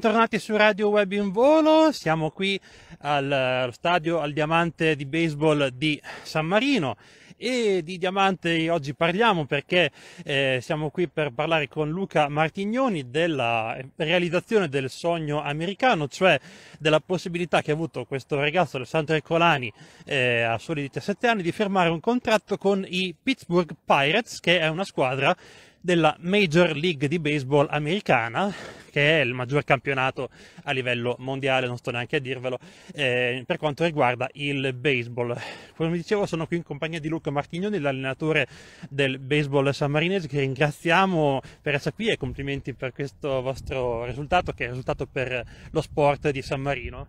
bentornati su Radio Web in Volo. Siamo qui al, allo stadio al Diamante di Baseball di San Marino e di diamante oggi parliamo perché eh, siamo qui per parlare con Luca Martignoni della realizzazione del sogno americano, cioè della possibilità che ha avuto questo ragazzo Alessandro Ercolani eh, a soli 17 anni di firmare un contratto con i Pittsburgh Pirates, che è una squadra della Major League di Baseball americana, che è il maggior campionato a livello mondiale, non sto neanche a dirvelo, eh, per quanto riguarda il baseball. Come vi dicevo sono qui in compagnia di Luca Martignoni, l'allenatore del baseball sammarinese, che ringraziamo per essere qui e complimenti per questo vostro risultato, che è il risultato per lo sport di San Marino.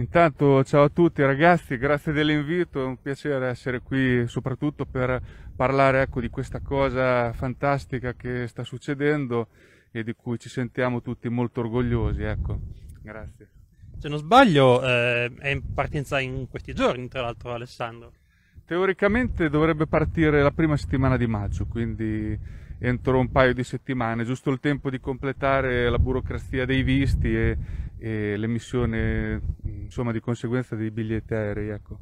Intanto ciao a tutti ragazzi, grazie dell'invito, è un piacere essere qui soprattutto per parlare ecco, di questa cosa fantastica che sta succedendo e di cui ci sentiamo tutti molto orgogliosi. Ecco. Grazie. Se non sbaglio eh, è in partenza in questi giorni, tra l'altro Alessandro. Teoricamente dovrebbe partire la prima settimana di maggio, quindi entro un paio di settimane, giusto il tempo di completare la burocrazia dei visti e, e l'emissione insomma, di conseguenza dei biglietti aerei. Ecco.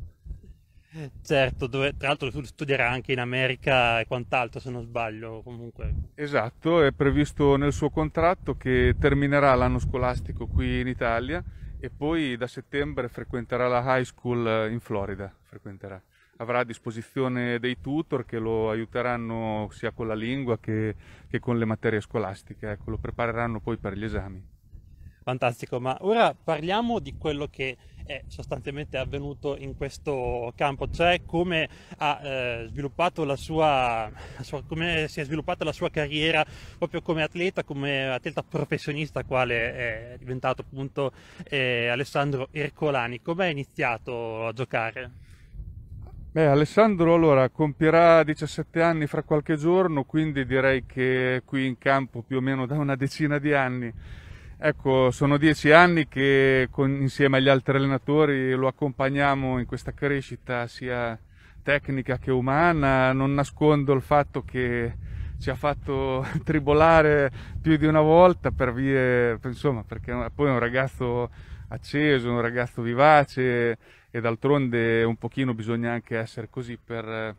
Eh, certo, dove, tra l'altro studierà anche in America e quant'altro se non sbaglio comunque. Esatto, è previsto nel suo contratto che terminerà l'anno scolastico qui in Italia e poi da settembre frequenterà la high school in Florida, frequenterà. avrà a disposizione dei tutor che lo aiuteranno sia con la lingua che, che con le materie scolastiche, ecco, lo prepareranno poi per gli esami. Fantastico, ma ora parliamo di quello che è sostanzialmente avvenuto in questo campo, cioè come, ha, eh, sviluppato la sua, sua, come si è sviluppata la sua carriera proprio come atleta, come atleta professionista quale è diventato appunto eh, Alessandro Ercolani. Come ha iniziato a giocare? Beh, Alessandro allora compierà 17 anni fra qualche giorno, quindi direi che è qui in campo più o meno da una decina di anni Ecco, sono dieci anni che con, insieme agli altri allenatori lo accompagniamo in questa crescita sia tecnica che umana. Non nascondo il fatto che ci ha fatto tribolare più di una volta per vie, insomma, perché poi è un ragazzo acceso, un ragazzo vivace e d'altronde un pochino bisogna anche essere così per,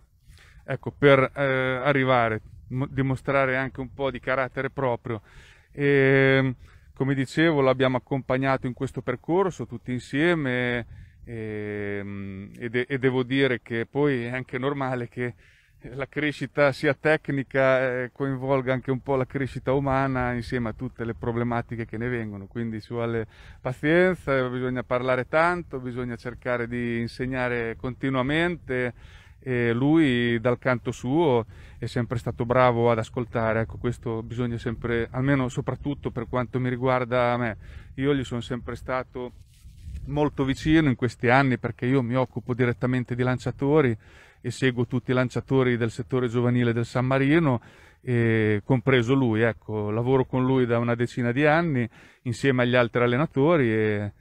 ecco, per eh, arrivare, dimostrare anche un po' di carattere proprio. E, ehm, come dicevo l'abbiamo accompagnato in questo percorso tutti insieme e, ehm, e, de, e, devo dire che poi è anche normale che la crescita sia tecnica eh, coinvolga anche un po' la crescita umana insieme a tutte le problematiche che ne vengono, quindi ci vuole pazienza, bisogna parlare tanto, bisogna cercare di insegnare continuamente e lui dal canto suo è sempre stato bravo ad ascoltare, ecco questo bisogna sempre, almeno soprattutto per quanto mi riguarda a me, io gli sono sempre stato molto vicino in questi anni perché io mi occupo direttamente di lanciatori e seguo tutti i lanciatori del settore giovanile del San Marino compreso lui, ecco, lavoro con lui da una decina di anni insieme agli altri allenatori e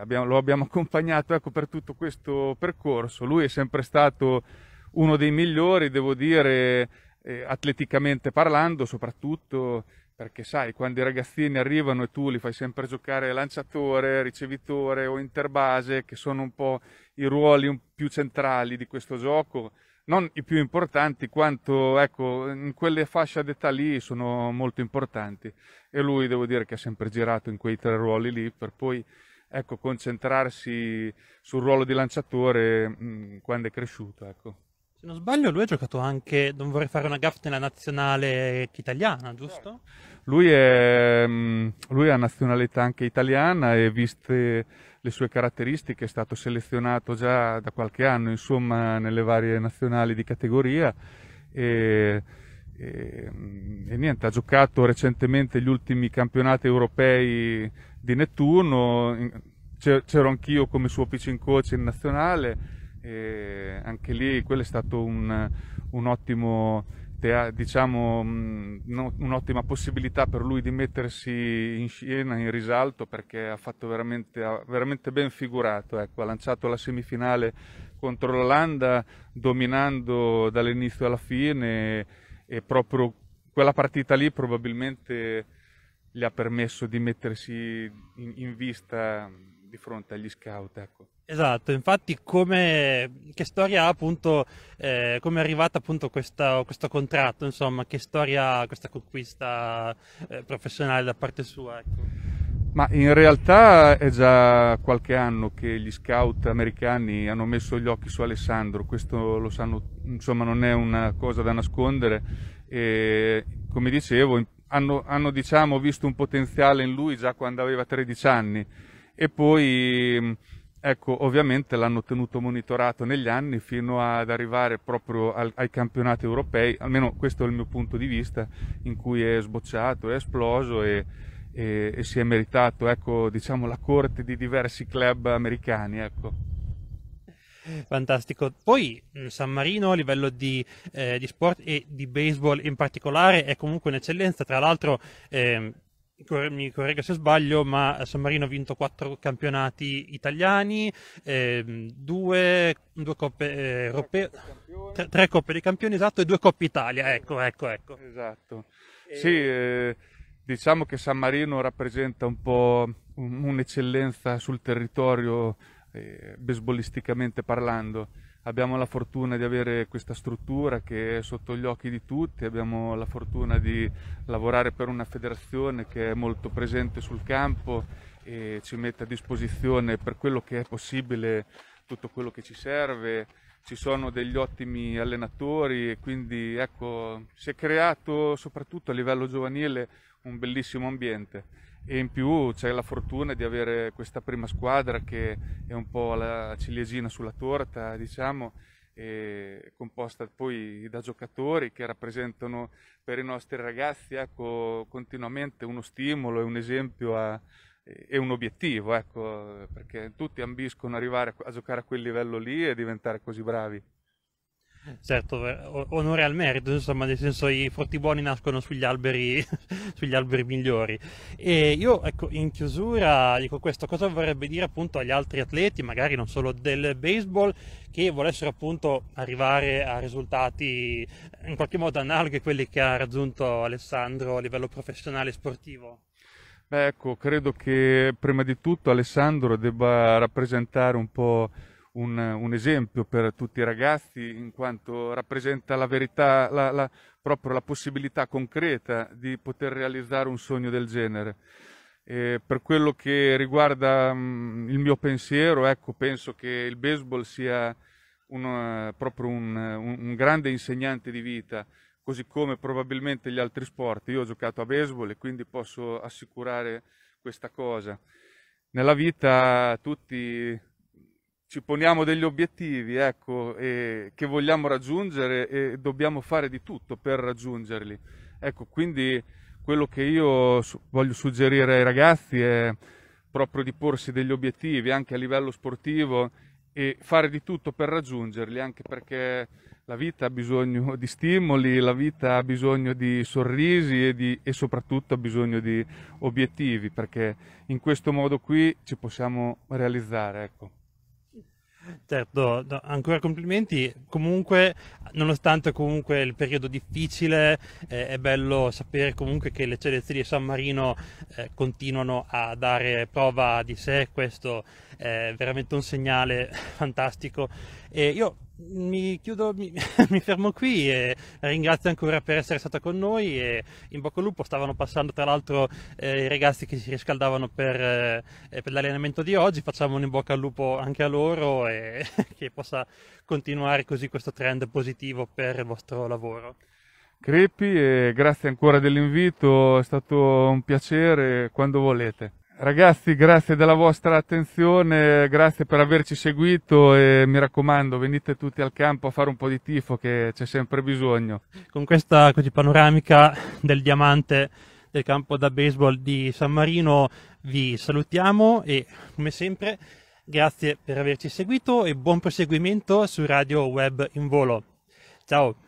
abbiamo, lo abbiamo accompagnato ecco, per tutto questo percorso. Lui è sempre stato uno dei migliori, devo dire, eh, atleticamente parlando, soprattutto perché sai, quando i ragazzini arrivano e tu li fai sempre giocare lanciatore, ricevitore o interbase, che sono un po' i ruoli più centrali di questo gioco, non i più importanti quanto ecco, in quelle fasce d'età lì sono molto importanti e lui devo dire che ha sempre girato in quei tre ruoli lì per poi ecco, concentrarsi sul ruolo di lanciatore mh, mm, quando è cresciuto. Ecco. Se non sbaglio, lui ha giocato anche, non vorrei fare una gaffa nella nazionale italiana, giusto? Lui, è, mm, lui ha nazionalità anche italiana e viste le sue caratteristiche, è stato selezionato già da qualche anno insomma, nelle varie nazionali di categoria e, e, e niente, ha giocato recentemente gli ultimi campionati europei di Nettuno, c'ero anch'io come suo pitching coach in nazionale e anche lì quello è stato un, un ottimo te- diciamo, mh, mm, no, un'ottima possibilità per lui di mettersi in scena, in risalto, perché ha fatto veramente, ha veramente ben figurato. Ecco, ha lanciato la semifinale contro l'Olanda, dominando dall'inizio alla fine, e proprio quella partita lì probabilmente gli ha permesso di mettersi in, in vista di fronte agli scout. Ecco. Esatto, infatti come, che storia ha appunto, eh, come è arrivata appunto questa, questo contratto, insomma, che storia ha questa conquista eh, professionale da parte sua? Ecco. Ma in realtà è già qualche anno che gli scout americani hanno messo gli occhi su Alessandro, questo lo sanno, insomma non è una cosa da nascondere e come dicevo hanno, hanno diciamo, visto un potenziale in lui già quando aveva 13 anni e poi Ecco, ovviamente l'hanno tenuto monitorato negli anni fino ad arrivare proprio al, ai campionati europei, almeno questo è il mio punto di vista, in cui è sbocciato, è esploso e, e, e si è meritato, ecco, diciamo, la corte di diversi club americani, ecco. Fantastico. Poi San Marino a livello di, eh, di, sport e di baseball in particolare è comunque un'eccellenza, tra l'altro... Eh, mi correggo se sbaglio, ma San Marino ha vinto quattro campionati italiani, eh, due, due, coppe eh, europee, tre, tre, coppe dei campioni, esatto, e due coppe Italia, ecco, ecco, ecco. Esatto. E... Sì, eh, diciamo che San Marino rappresenta un po' un'eccellenza sul territorio, eh, besbollisticamente parlando abbiamo la fortuna di avere questa struttura che è sotto gli occhi di tutti, abbiamo la fortuna di lavorare per una federazione che è molto presente sul campo e ci mette a disposizione per quello che è possibile tutto quello che ci serve. Ci sono degli ottimi allenatori e quindi ecco, si è creato soprattutto a livello giovanile un bellissimo ambiente e in più c'è la fortuna di avere questa prima squadra che è un po' la ciliegina sulla torta, diciamo, composta poi da giocatori che rappresentano per i nostri ragazzi ecco, continuamente uno stimolo e un esempio a, e un obiettivo, ecco, perché tutti ambiscono arrivare a giocare a quel livello lì e diventare così bravi. Certo, eh, onore al merito, insomma, nel senso i frutti buoni nascono sugli alberi, sugli alberi migliori. E io, ecco, in chiusura dico questo, cosa vorrebbe dire appunto agli altri atleti, magari non solo del baseball, che volessero appunto arrivare a risultati eh, in qualche modo analoghi a quelli che ha raggiunto Alessandro a livello professionale e sportivo? Beh, ecco, credo che prima di tutto Alessandro debba rappresentare un po' un, un, esempio per tutti i ragazzi in quanto rappresenta la verità, la, la, proprio la possibilità concreta di poter realizzare un sogno del genere. E per quello che riguarda mh, mm, il mio pensiero, ecco, penso che il baseball sia un, uh, proprio un, un grande insegnante di vita, così come probabilmente gli altri sport. Io ho giocato a baseball e quindi posso assicurare questa cosa. Nella vita tutti ci poniamo degli obiettivi ecco, e, che vogliamo raggiungere e dobbiamo fare di tutto per raggiungerli. Ecco, quindi quello che io voglio suggerire ai ragazzi è proprio di porsi degli obiettivi anche a livello sportivo e fare di tutto per raggiungerli, anche perché la vita ha bisogno di stimoli, la vita ha bisogno di sorrisi e, di, e soprattutto ha bisogno di obiettivi, perché in questo modo qui ci possiamo realizzare. Ecco. Certo, no, ancora complimenti. Comunque, nonostante comunque il periodo difficile, eh, è bello sapere comunque che le eccellenze di San Marino eh, continuano a dare prova di sé. Questo è veramente un segnale fantastico e io mi chiudo, mi, mi, fermo qui e ringrazio ancora per essere stata con noi e in bocca al lupo stavano passando tra l'altro eh, i ragazzi che si riscaldavano per, eh, per l'allenamento di oggi, facciamo un in bocca al lupo anche a loro e che possa continuare così questo trend positivo per il vostro lavoro. Crepi eh, grazie ancora dell'invito, è stato un piacere quando volete. Ragazzi, grazie della vostra attenzione, grazie per averci seguito e mi raccomando, venite tutti al campo a fare un po' di tifo che c'è sempre bisogno. Con questa così panoramica del diamante del campo da baseball di San Marino vi salutiamo e come sempre grazie per averci seguito e buon proseguimento su Radio Web in Volo. Ciao!